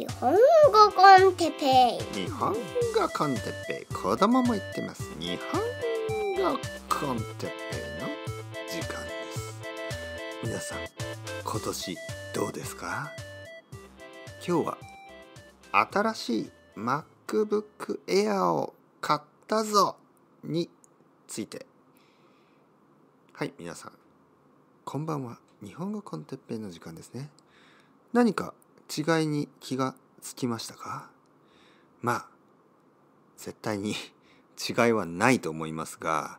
日本語コンテペイ日本語コンテペイ子供も言ってます日本語コンテペイの時間です皆さん今年どうですか今日は新しい MacBook Air を買ったぞについてはい皆さんこんばんは日本語コンテペイの時間ですね何か違いに気がつきましたかまあ絶対に 違いはないと思いますが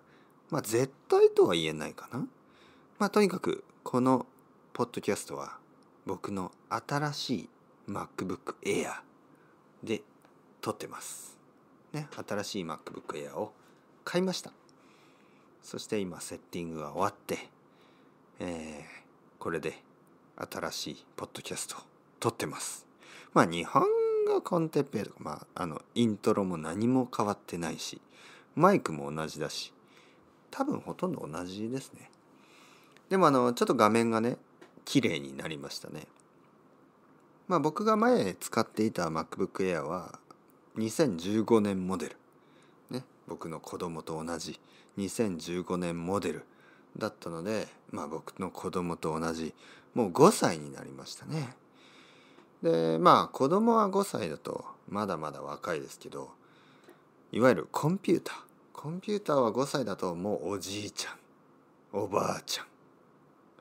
まあ絶対とは言えないかなまあとにかくこのポッドキャストは僕の新しい MacBook Air で撮ってます。ね、新しい MacBook Air を買いました。そして今セッティングが終わって、えー、これで新しいポッドキャスト撮ってます。まあ日本語コンテッペとか、まああのイントロも何も変わってないし、マイクも同じだし、多分ほとんど同じですね。でもあのちょっと画面がね、綺麗になりましたね。まあ僕が前使っていた MacBook Air は2015年モデル。ね、僕の子供と同じ2015年モデルだったので、まあ僕の子供と同じもう5歳になりましたね。でまあ子供は5歳だとまだまだ若いですけどいわゆるコンピューターコンピューターは5歳だともうおじいちゃんおばあちゃん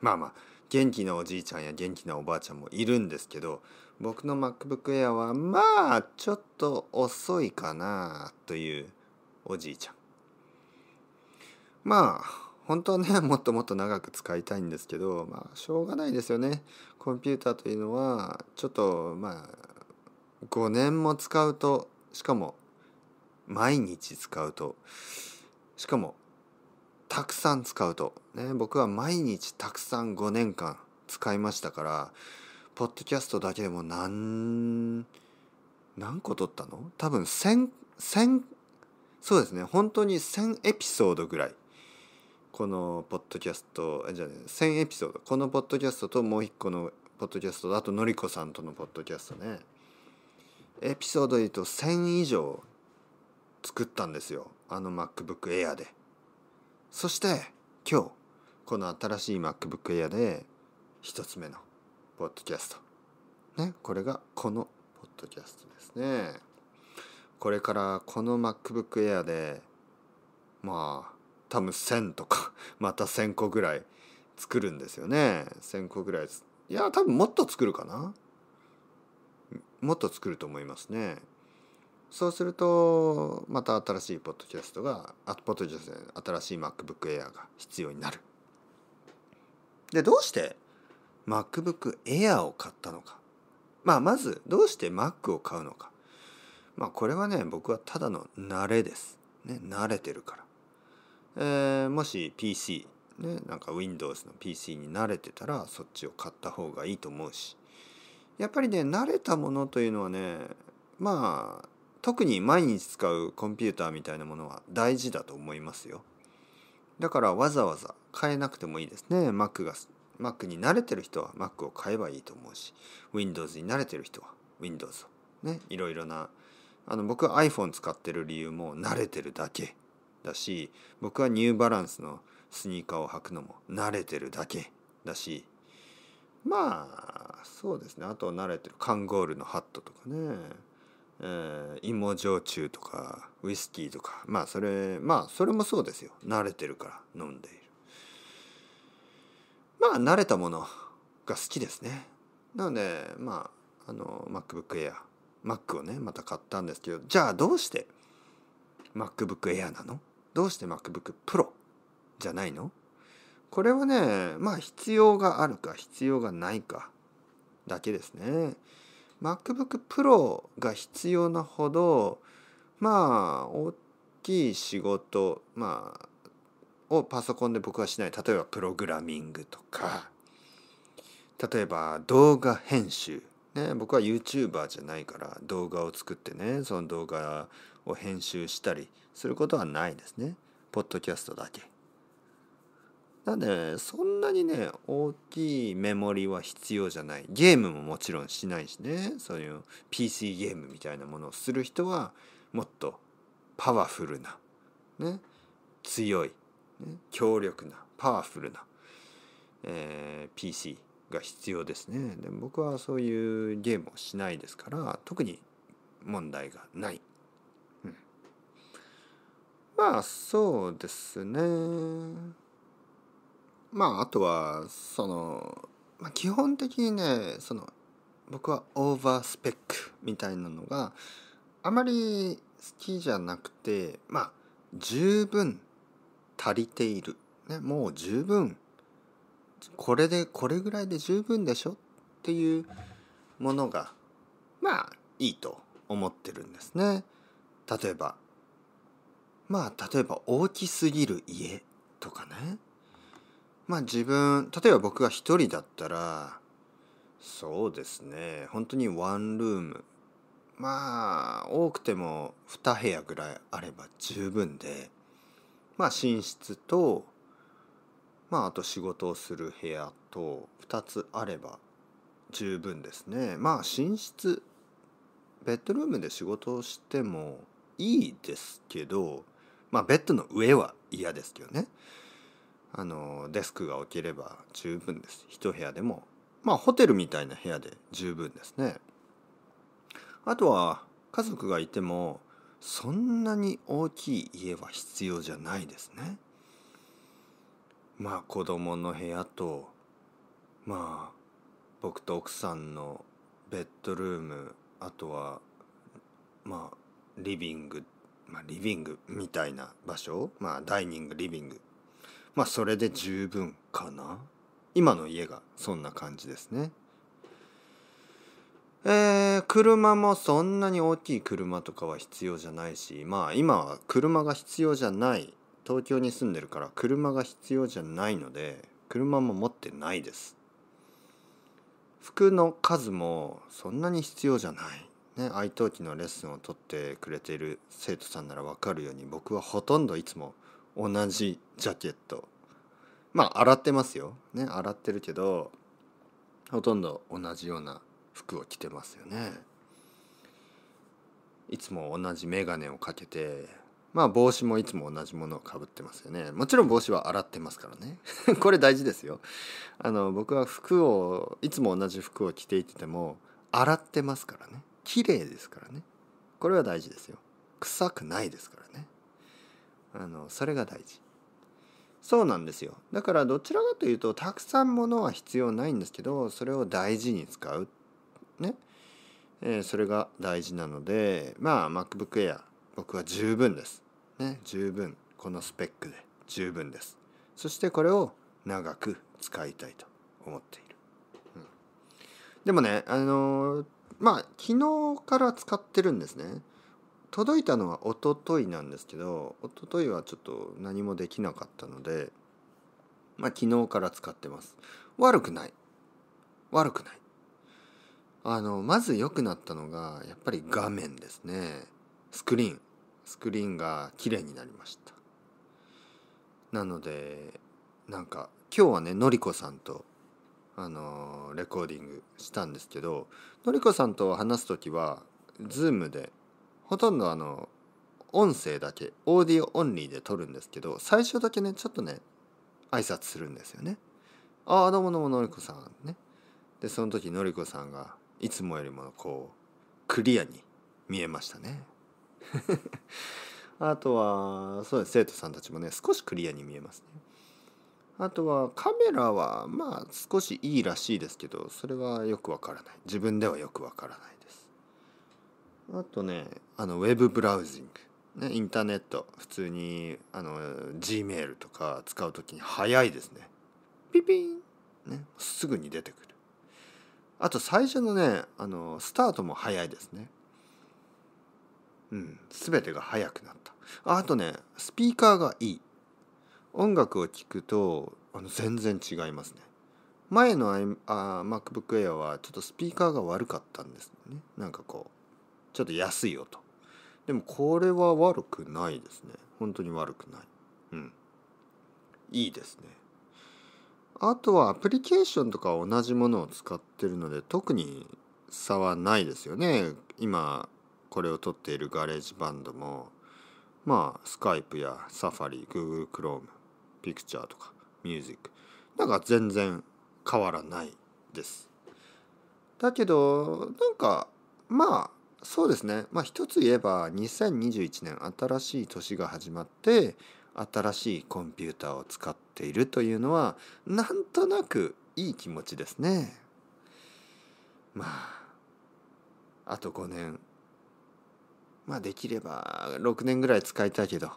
まあまあ元気なおじいちゃんや元気なおばあちゃんもいるんですけど僕の MacBook Air はまあちょっと遅いかなというおじいちゃんまあ本当はねもっともっと長く使いたいんですけどまあしょうがないですよねコンピューターというのはちょっとまあ5年も使うとしかも毎日使うとしかもたくさん使うと、ね、僕は毎日たくさん5年間使いましたからポッドキャストだけでも何何個撮ったの多分1000 1000そうですね本当に1000エピソードぐらいこのポッドキャストじゃあ、1000エピソードこのポッドキャストともう一個のポッドキャストあとのりこさんとのポッドキャストねエピソードで言うと1000以上作ったんですよあの MacBook Air でそして今日この新しい MacBook Air で1つ目のポッドキャストねこれがこのポッドキャストですねこれからこの MacBook Air でまあ多分1,000とか また1,000個ぐらい作るんですよね1,000個ぐらいいや多分もっと作るかなもっと作ると思いますねそうするとまた新しいポッドキャストがあポッドキャスト新しい MacBook Air が必要になるでどうして MacBook Air を買ったのかまあまずどうして Mac を買うのかまあこれはね僕はただの慣れですね慣れてるからえー、もし PC ねなんか Windows の PC に慣れてたらそっちを買った方がいいと思うしやっぱりね慣れたものというのはねまあ特に毎日使うコンピューターみたいなものは大事だと思いますよだからわざわざ変えなくてもいいですね Mac が Mac に慣れてる人は Mac を買えばいいと思うし Windows に慣れてる人は Windows をねいろいろなあの僕 iPhone 使ってる理由も慣れてるだけだし僕はニューバランスのスニーカーを履くのも慣れてるだけだしまあそうですねあと慣れてるカンゴールのハットとかね、えー、芋焼酎とかウイスキーとかまあそれまあそれもそうですよ慣れてるから飲んでいるまあ慣れたものが好きですねなのでまああの MacBook Air Mac をねまた買ったんですけどじゃあどうして MacBook Air なのどうして MacBook Pro じゃないのこれはね、まあ必要があるか必要がないかだけですね。MacBook Pro が必要なほど、まあ大きい仕事、まあ、をパソコンで僕はしない。例えばプログラミングとか、例えば動画編集。ね、僕は YouTuber じゃないから動画を作ってねその動画を編集したりすることはないですね。ポッドキャストだけ。なんで、ね、そんなにね、大きいメモリは必要じゃない。ゲームももちろんしないしね、そういう PC ゲームみたいなものをする人は、もっとパワフルな、ね、強い、ね、強力な、パワフルな、えー、PC が必要ですねで。僕はそういうゲームをしないですから、特に問題がないまあそうですねまああとはその、まあ、基本的にねその僕はオーバースペックみたいなのがあまり好きじゃなくてまあ十分足りている、ね、もう十分これでこれぐらいで十分でしょっていうものがまあいいと思ってるんですね。例えばまあ例えば大きすぎる家とかねまあ自分例えば僕が一人だったらそうですね本当にワンルームまあ多くても2部屋ぐらいあれば十分でまあ寝室とまああと仕事をする部屋と2つあれば十分ですねまあ寝室ベッドルームで仕事をしてもいいですけどまあベッドの上は嫌ですけどねあのデスクが置ければ十分です一部屋でもまあホテルみたいな部屋で十分ですねあとは家族がいてもそんなに大きい家は必要じゃないですねまあ子供の部屋とまあ僕と奥さんのベッドルームあとはまあリビングまあ、リビングみたいな場所、まあ、ダイニングリビングまあそれで十分かな今の家がそんな感じですねえー、車もそんなに大きい車とかは必要じゃないしまあ今は車が必要じゃない東京に住んでるから車が必要じゃないので車も持ってないです服の数もそんなに必要じゃないね、愛登記のレッスンを取ってくれている生徒さんなら分かるように僕はほとんどいつも同じジャケットまあ洗ってますよ、ね、洗ってるけどほとんど同じような服を着てますよねいつも同じ眼鏡をかけてまあ帽子もいつも同じものをかぶってますよねもちろん帽子は洗ってますからね これ大事ですよあの僕は服をいつも同じ服を着ていてても洗ってますからね綺麗ですからねこれは大事ですよ臭くないですからねあのそれが大事そうなんですよだからどちらかというとたくさんものは必要ないんですけどそれを大事に使うね、えー、それが大事なのでまあ MacBook Air 僕は十分ですね十分このスペックで十分ですそしてこれを長く使いたいと思っている、うん、でもねあのーまあ昨日から使ってるんですね届いたのは一昨日なんですけど一昨日はちょっと何もできなかったのでまあ昨日から使ってます悪くない悪くないあのまず良くなったのがやっぱり画面ですねスクリーンスクリーンが綺麗になりましたなのでなんか今日はねのりこさんとあのレコーディングしたんですけどのりこさんと話す時は Zoom でほとんどあの音声だけオーディオオンリーで撮るんですけど最初だけねちょっとね挨拶するんですよね。ああどうもどうものりこさんね。でその時のりこさんがいつもよりもこうクリアに見えましたね。あとはそうです生徒さんたちもね少しクリアに見えますね。あとはカメラはまあ少しいいらしいですけどそれはよくわからない自分ではよくわからないですあとねあのウェブブラウジング、ね、インターネット普通にあの G メールとか使う時に早いですねピピン、ね、すぐに出てくるあと最初のねあのスタートも早いですねうん全てが早くなったあとねスピーカーがいい音楽を聴くとあの全然違いますね前のあ MacBook Air はちょっとスピーカーが悪かったんですねなんかこうちょっと安い音でもこれは悪くないですね本当に悪くないうんいいですねあとはアプリケーションとか同じものを使ってるので特に差はないですよね今これを撮っているガレージバンドもまあスカイプやサファリ Google Chrome ピクチャーとかミュージックなんか全然変わらないです。だけどなんかまあそうですねまあ一つ言えば2021年新しい年が始まって新しいコンピューターを使っているというのはなんとなくいい気持ちですね。まああと5年まあできれば6年ぐらい使いたいけど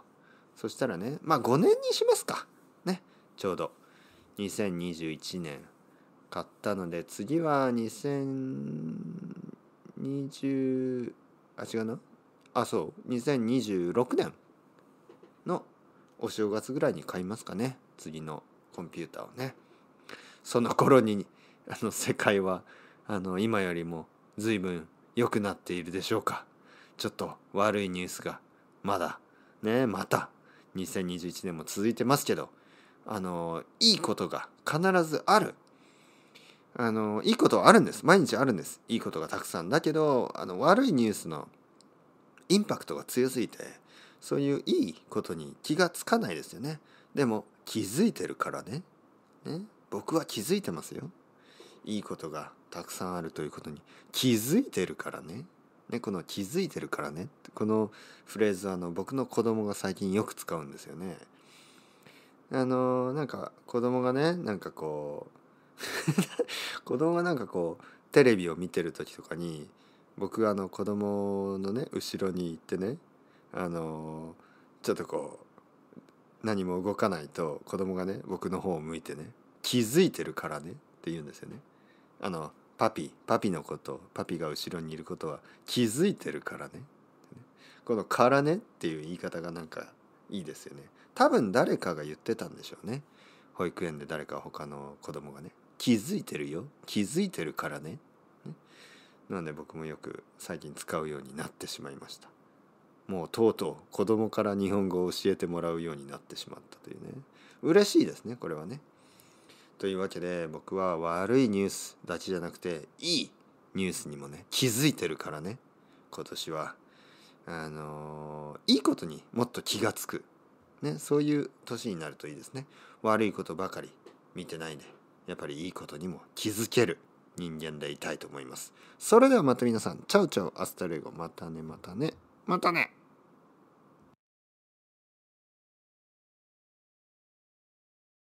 そしたらねまあ5年にしますか。ちょうど2021年買ったので次は2020あ違うなあそう2026年のお正月ぐらいに買いますかね次のコンピューターをねその頃にあの世界はあの今よりも随分良くなっているでしょうかちょっと悪いニュースがまだねまた2021年も続いてますけどあのいいことが必ずあるあのいいことはあるんです毎日あるんですいいことがたくさんだけどあの悪いニュースのインパクトが強すぎてそういういいことに気がつかないですよねでも気づいてるからねね僕は気づいてますよいいことがたくさんあるということに気づいてるからねねこの「気づいてるからね」このフレーズあの僕の子供が最近よく使うんですよね。あのなんか子供がねなんかこう 子供がなんかこうテレビを見てる時とかに僕があの子供のね後ろに行ってねあのちょっとこう何も動かないと子供がね僕の方を向いてね気づいてるからねって言うんですよね。あのパピパピのことパピが後ろにいることは気づいてるからね。この「からね」っていう言い方がなんかいいですよね多分誰かが言ってたんでしょうね保育園で誰か他の子供がね気づいてるよ気づいてるからねねなので僕もよく最近使うようになってしまいましたもうとうとう子供から日本語を教えてもらうようになってしまったというね嬉しいですねこれはねというわけで僕は悪いニュースだけじゃなくていいニュースにもね気づいてるからね今年はあのいいことにもっと気が付く、ね、そういう年になるといいですね悪いことばかり見てないでやっぱりいいことにも気づける人間でいたいと思いますそれではまた皆さんチャウチャウアスタレゴまたねまたねまたね